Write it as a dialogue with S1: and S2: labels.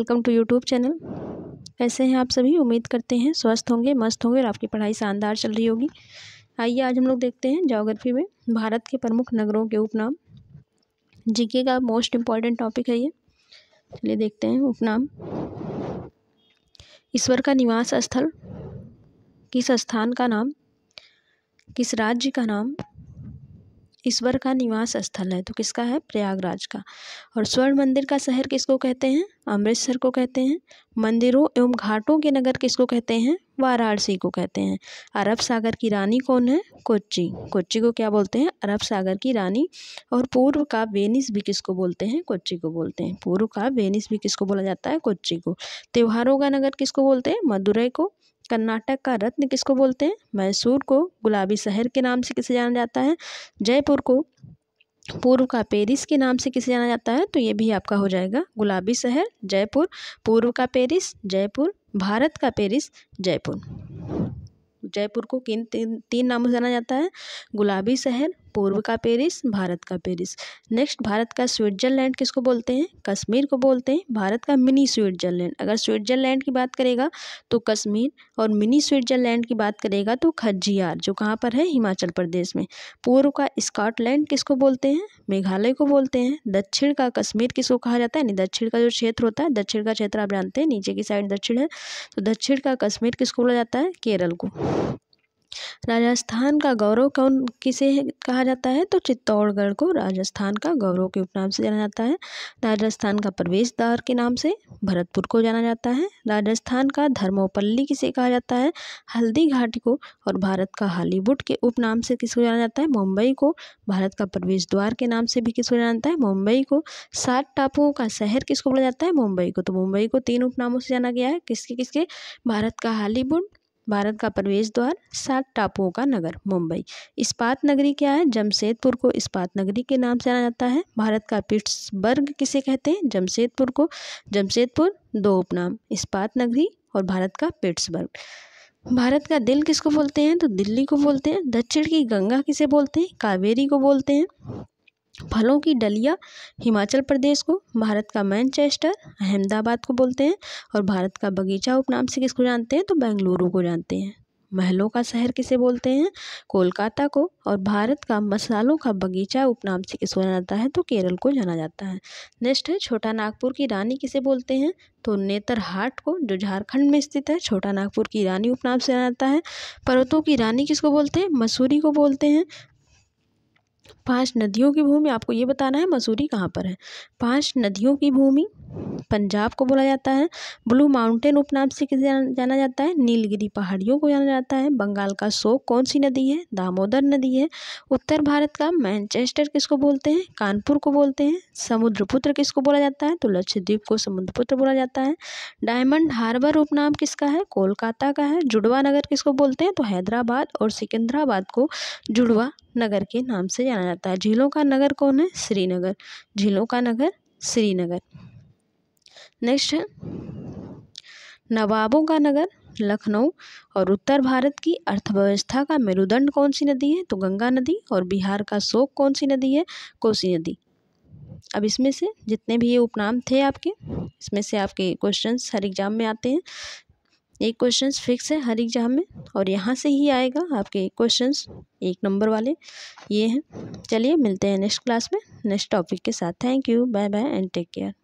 S1: welcome to YouTube channel कैसे हैं आप सभी उम्मीद करते हैं स्वस्थ होंगे मस्त होंगे और आपकी पढ़ाई शानदार चल रही होगी आइए आज हम लोग देखते हैं जोग्राफी में भारत के प्रमुख नगरों के उपनाम जीके का मोस्ट इम्पॉर्टेंट टॉपिक है ये चलिए देखते हैं उपनाम ईश्वर का निवास स्थल किस स्थान का नाम किस राज्य का नाम ईश्वर का निवास स्थल है तो किसका है प्रयागराज का और स्वर्ण मंदिर का शहर किसको कहते हैं अमृतसर को कहते हैं मंदिरों एवं घाटों के नगर किसको कहते हैं वाराणसी को कहते हैं अरब सागर की रानी कौन है कोच्चि कोच्चि को क्या बोलते हैं अरब सागर की रानी और पूर्व का वेनिस भी किसको बोलते हैं कोच्चि को बोलते हैं पूर्व का वेनिस भी किसको बोला जाता है कोच्चि को त्योहारों का नगर किसको बोलते हैं मदुरई को कर्नाटक का रत्न किसको बोलते हैं मैसूर को गुलाबी शहर के नाम से किसे जाना जाता है जयपुर को पूर्व का पेरिस के नाम से किसे जाना जाता है तो ये भी आपका हो जाएगा गुलाबी शहर जयपुर पूर्व का पेरिस जयपुर भारत का पेरिस जयपुर जयपुर को किन तीन तीन नामों से जाना जाता है गुलाबी शहर पूर्व का पेरिस भारत का पेरिस नेक्स्ट भारत का स्विट्जरलैंड किसको बोलते हैं कश्मीर को बोलते हैं भारत का मिनी स्विट्जरलैंड अगर स्विट्जरलैंड की बात करेगा तो कश्मीर और मिनी स्विट्जरलैंड की बात करेगा तो खज्जियार जो कहाँ पर है हिमाचल प्रदेश में पूर्व का स्कॉटलैंड किसको बोलते हैं मेघालय को बोलते हैं दक्षिण का कश्मीर किसको कहा जाता है यानी दक्षिण का जो क्षेत्र होता है दक्षिण का क्षेत्र आप जानते हैं नीचे की साइड दक्षिण है तो दक्षिण का कश्मीर किसको बोला जाता है केरल को राजस्थान का गौरव कौन किसे कहा जाता है तो चित्तौड़गढ़ को राजस्थान का गौरव के उपनाम से जाना जाता है राजस्थान का प्रवेश द्वार के नाम से भरतपुर को जाना जाता है राजस्थान का धर्मोपल्ली किसे कहा जाता है हल्दी घाटी को और भारत का हॉलीवुड के उपनाम से किसको जाना जाता है मुंबई को भारत का प्रवेश द्वार के नाम से भी किसको जाना जाता है मुंबई को सात टापुओं का शहर किसको बोला जाता है मुंबई को तो मुंबई को तीन उपनामों से जाना गया है किसके किसके भारत का हॉलीवुड भारत का प्रवेश द्वार सात टापुओं का नगर मुंबई इस्पात नगरी क्या है जमशेदपुर को इस्पात नगरी के नाम से जाना जाता है भारत का पिट्सबर्ग किसे कहते हैं जमशेदपुर को जमशेदपुर दो उपनाम इस्पात नगरी और भारत का पिट्सबर्ग भारत का दिल किसको बोलते हैं तो दिल्ली को बोलते हैं दक्षिण की गंगा किसे बोलते हैं कावेरी को बोलते हैं फलों की डलिया हिमाचल प्रदेश को भारत का मैनचेस्टर अहमदाबाद को बोलते हैं और भारत का बगीचा उपनाम से किसको जानते हैं तो बेंगलुरु को जानते हैं महलों का शहर किसे बोलते हैं कोलकाता को और भारत का मसालों का बगीचा उपनाम से किसको जाना जाता है तो केरल को जाना जाता है नेक्स्ट है छोटा नागपुर की रानी किसे बोलते हैं तो नेतरहाट को जो झारखंड में स्थित है छोटा नागपुर की रानी उपनाम से जाना जाता है पर्वतों की रानी किसको बोलते हैं मसूरी को बोलते हैं पाँच नदियों की भूमि आपको ये बताना है मसूरी कहाँ पर है पाँच नदियों की भूमि पंजाब को बोला जाता है ब्लू माउंटेन उपनाम से किसे जाना जाता है नीलगिरी पहाड़ियों को जाना जाता है बंगाल का शोक कौन सी नदी है दामोदर नदी है उत्तर भारत का मैनचेस्टर किसको बोलते हैं कानपुर को बोलते हैं समुद्रपुत्र किसको बोला जाता है तो लक्षद्वीप को समुद्रपुत्र बोला जाता है डायमंड हार्बर उपनाम किसका है कोलकाता का है जुड़वा नगर किसको बोलते हैं तो हैदराबाद और सिकंदराबाद को जुड़वा नगर के नाम से जाना जाता है झीलों का नगर कौन है श्रीनगर झीलों का नगर श्रीनगर नेक्स्ट है नवाबों का नगर लखनऊ और उत्तर भारत की अर्थव्यवस्था का मेरुदंड कौन सी नदी है तो गंगा नदी और बिहार का शोक कौन सी नदी है कोसी नदी अब इसमें से जितने भी ये उपनाम थे आपके इसमें से आपके क्वेश्चन हर एग्जाम में आते हैं एक क्वेश्चन फिक्स है हर एग्ज़ाम में और यहाँ से ही आएगा आपके क्वेश्चन एक नंबर वाले ये हैं चलिए मिलते हैं नेक्स्ट क्लास में नेक्स्ट टॉपिक के साथ thank you bye bye and take care